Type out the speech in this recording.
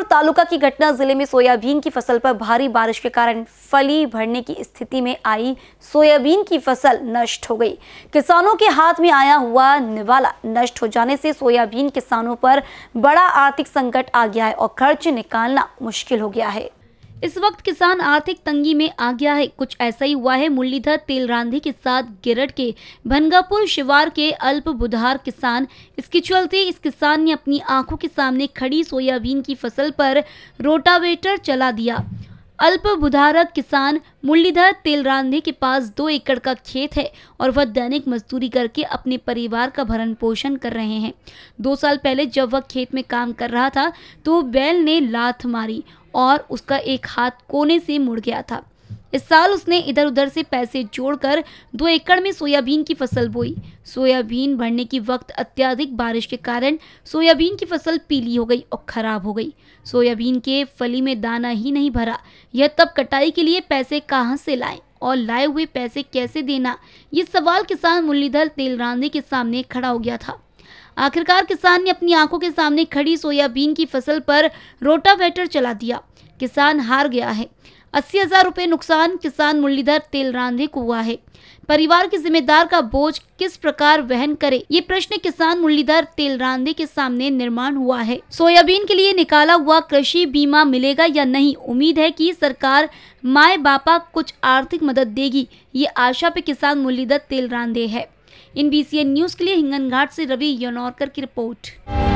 बिजनौर तालुका की घटना जिले में सोयाबीन की फसल पर भारी बारिश के कारण फली भरने की स्थिति में आई सोयाबीन की फसल नष्ट हो गई किसानों के हाथ में आया हुआ निवाला नष्ट हो जाने से सोयाबीन किसानों पर बड़ा आर्थिक संकट आ गया है और खर्च निकालना मुश्किल हो गया है इस वक्त किसान आर्थिक तंगी में आ गया है कुछ ऐसा ही हुआ है मुरलीधर तेलरांधी के साथ गिरट के भनगापुर शिवार के अल्प बुधार किसान इसके चलते इस किसान ने अपनी आंखों के सामने खड़ी सोयाबीन की फसल पर रोटावेटर चला दिया अल्पभुधारक किसान मुरलीधर तेलरांधे के पास दो एकड़ का खेत है और वह दैनिक मजदूरी करके अपने परिवार का भरण पोषण कर रहे हैं दो साल पहले जब वह खेत में काम कर रहा था तो बैल ने लात मारी और उसका एक हाथ कोने से मुड़ गया था इस साल उसने इधर उधर से पैसे जोड़कर दो एकड़ में सोयाबीन की फसल बोई सोयाबीन भरने की वक्त अत्याधिक बारिश के कारण सोयाबीन की फसल पीली हो गई और खराब हो गई सोयाबीन के फली में दाना ही नहीं भरा यह तब कटाई के लिए पैसे कहाँ से लाए और लाए हुए पैसे कैसे देना ये सवाल किसान मुरलीधर तेलरांदे के सामने खड़ा हो गया था आखिरकार किसान ने अपनी आंखों के सामने खड़ी सोयाबीन की फसल पर रोटावेटर चला दिया किसान हार गया है अस्सी हजार रूपए नुकसान किसान मुरलीधर रांधे को हुआ है परिवार के जिम्मेदार का बोझ किस प्रकार वहन करे ये प्रश्न किसान मुरलीधर रांधे के सामने निर्माण हुआ है सोयाबीन के लिए निकाला हुआ कृषि बीमा मिलेगा या नहीं उम्मीद है कि सरकार माए बापा कुछ आर्थिक मदद देगी ये आशा पे किसान मुरलीधर रांधे है इन बी न्यूज के लिए हिंगन घाट से रवि यनौरकर की रिपोर्ट